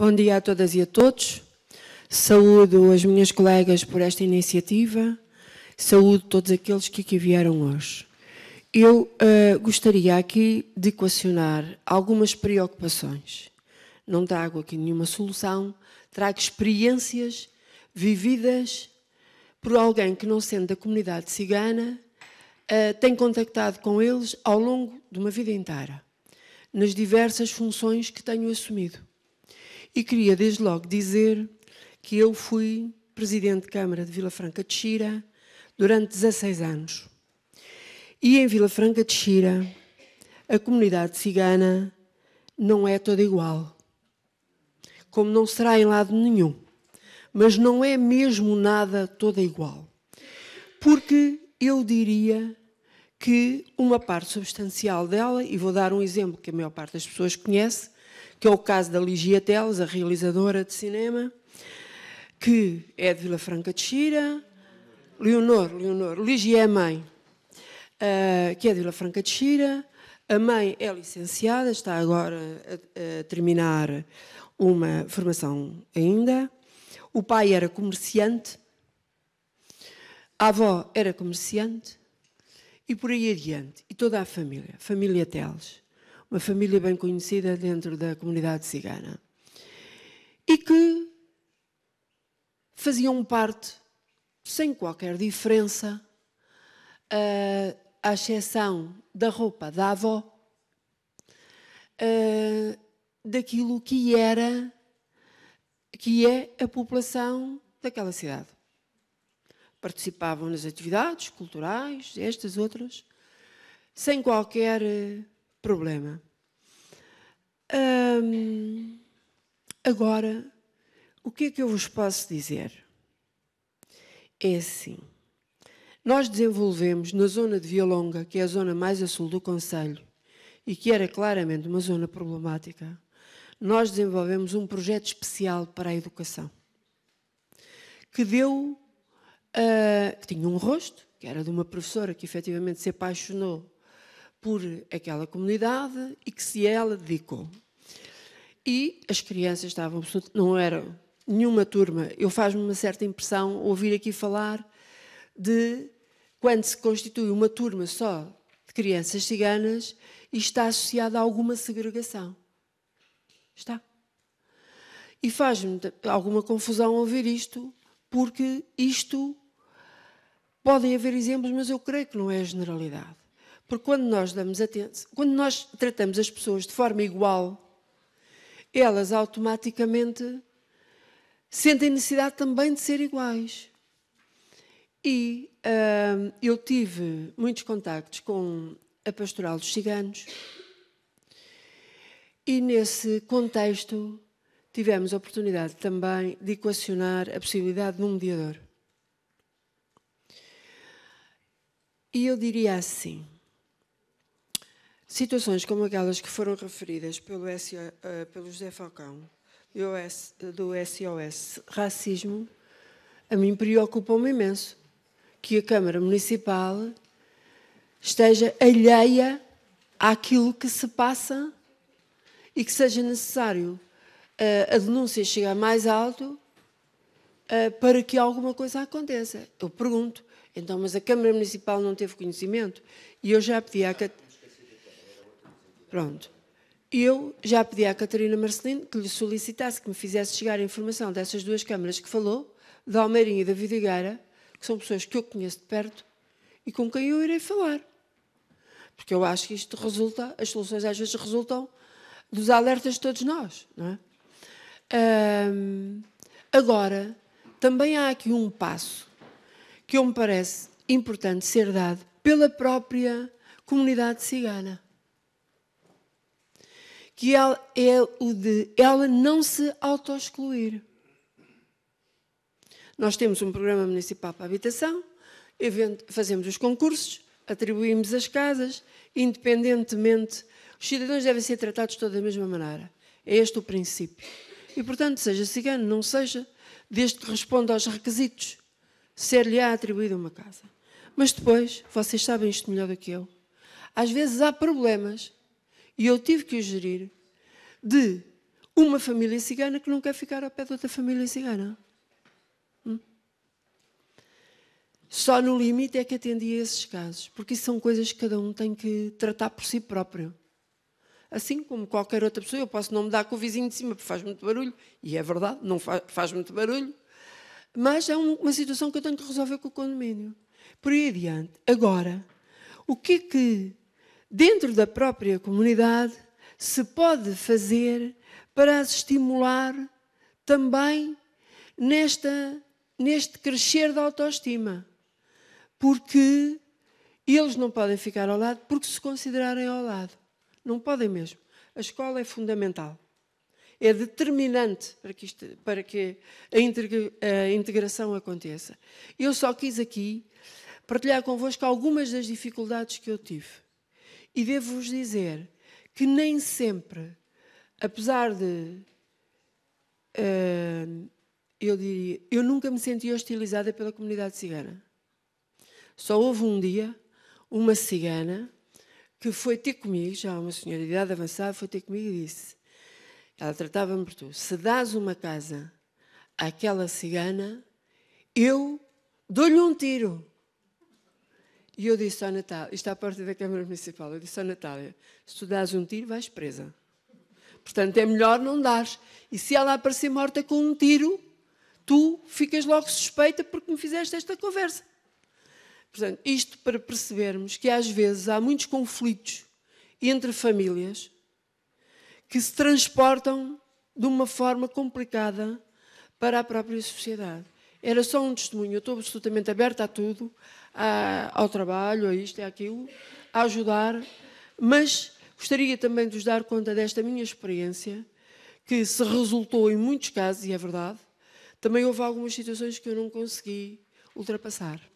Bom dia a todas e a todos. Saúdo as minhas colegas por esta iniciativa. Saúdo todos aqueles que aqui vieram hoje. Eu uh, gostaria aqui de equacionar algumas preocupações. Não trago aqui nenhuma solução, trago experiências vividas por alguém que, não sendo da comunidade cigana, uh, tem contactado com eles ao longo de uma vida inteira, nas diversas funções que tenho assumido. E queria desde logo dizer que eu fui presidente de Câmara de Vila Franca de Xira durante 16 anos. E em Vila Franca de Xira, a comunidade cigana não é toda igual. Como não será em lado nenhum. Mas não é mesmo nada toda igual. Porque eu diria que uma parte substancial dela, e vou dar um exemplo que a maior parte das pessoas conhece, que é o caso da Ligia Teles, a realizadora de cinema, que é de Vila Franca de Xira, Leonor, Leonor, Ligia é mãe, eh, que é de Vila Franca de Xira, a mãe é licenciada, está agora a, a terminar uma formação ainda, o pai era comerciante, a avó era comerciante, e por aí adiante, e toda a família, família Teles uma família bem conhecida dentro da comunidade cigana. E que faziam parte, sem qualquer diferença, uh, à exceção da roupa da avó, uh, daquilo que era, que é a população daquela cidade. Participavam nas atividades culturais, estas, outras, sem qualquer eh, problema. Hum, agora, o que é que eu vos posso dizer? É assim. Nós desenvolvemos na zona de Vialonga, que é a zona mais a sul do Conselho, e que era claramente uma zona problemática, nós desenvolvemos um projeto especial para a educação, que deu, uh, que tinha um rosto, que era de uma professora que efetivamente se apaixonou por aquela comunidade e que se ela dedicou. E as crianças estavam, não era nenhuma turma. Eu faz-me uma certa impressão ouvir aqui falar de quando se constitui uma turma só de crianças ciganas e está associada a alguma segregação. Está. E faz-me alguma confusão ouvir isto, porque isto podem haver exemplos, mas eu creio que não é a generalidade. Porque quando nós damos atenção, quando nós tratamos as pessoas de forma igual, elas automaticamente sentem necessidade também de ser iguais. E hum, eu tive muitos contactos com a pastoral dos ciganos, e nesse contexto tivemos a oportunidade também de equacionar a possibilidade de um mediador. E eu diria assim: Situações como aquelas que foram referidas pelo, SO, eh, pelo José Falcão, do SOS Racismo, a mim preocupam-me imenso que a Câmara Municipal esteja alheia àquilo que se passa e que seja necessário eh, a denúncia chegar mais alto eh, para que alguma coisa aconteça. Eu pergunto, então, mas a Câmara Municipal não teve conhecimento? E eu já pedi à, Pronto. Eu já pedi à Catarina Marcelino que lhe solicitasse que me fizesse chegar a informação dessas duas câmaras que falou, da Almeirinha e da Vidigueira, que são pessoas que eu conheço de perto e com quem eu irei falar. Porque eu acho que isto resulta, as soluções às vezes resultam dos alertas de todos nós. Não é? Hum, agora, também há aqui um passo que eu me parece importante ser dado pela própria comunidade cigana que ela é o de ela não se autoexcluir. Nós temos um programa municipal para a habitação, fazemos os concursos, atribuímos as casas, independentemente. Os cidadãos devem ser tratados todos da mesma maneira. É este o princípio. E, portanto, seja cigano, não seja, desde que responda aos requisitos, ser-lhe-á atribuída uma casa. Mas depois, vocês sabem isto melhor do que eu, às vezes há problemas e eu tive que o gerir de uma família cigana que não quer ficar ao pé de outra família cigana. Hum? Só no limite é que atendi a esses casos, porque isso são coisas que cada um tem que tratar por si próprio. Assim como qualquer outra pessoa, eu posso não me dar com o vizinho de cima porque faz muito barulho, e é verdade, não faz, faz muito barulho, mas é uma situação que eu tenho que resolver com o condomínio. Por aí adiante. Agora, o que é que dentro da própria comunidade se pode fazer para as estimular também nesta, neste crescer da autoestima. Porque eles não podem ficar ao lado porque se considerarem ao lado. Não podem mesmo. A escola é fundamental. É determinante para que, isto, para que a integração aconteça. Eu só quis aqui partilhar convosco algumas das dificuldades que eu tive. E devo-vos dizer que nem sempre, apesar de. Uh, eu diria, eu nunca me senti hostilizada pela comunidade cigana. Só houve um dia uma cigana que foi ter comigo, já uma senhora de idade avançada, foi ter comigo e disse: ela tratava-me por tu, se dás uma casa àquela cigana, eu dou-lhe um tiro. E eu disse à Natália, isto à porta da Câmara Municipal, eu disse à Natália, se tu dás um tiro, vais presa. Portanto, é melhor não dares. E se ela aparecer morta com um tiro, tu ficas logo suspeita porque me fizeste esta conversa. Portanto, isto para percebermos que às vezes há muitos conflitos entre famílias que se transportam de uma forma complicada para a própria sociedade. Era só um testemunho. Eu estou absolutamente aberta a tudo, a, ao trabalho, a isto, e aquilo, a ajudar, mas gostaria também de vos dar conta desta minha experiência, que se resultou em muitos casos, e é verdade, também houve algumas situações que eu não consegui ultrapassar.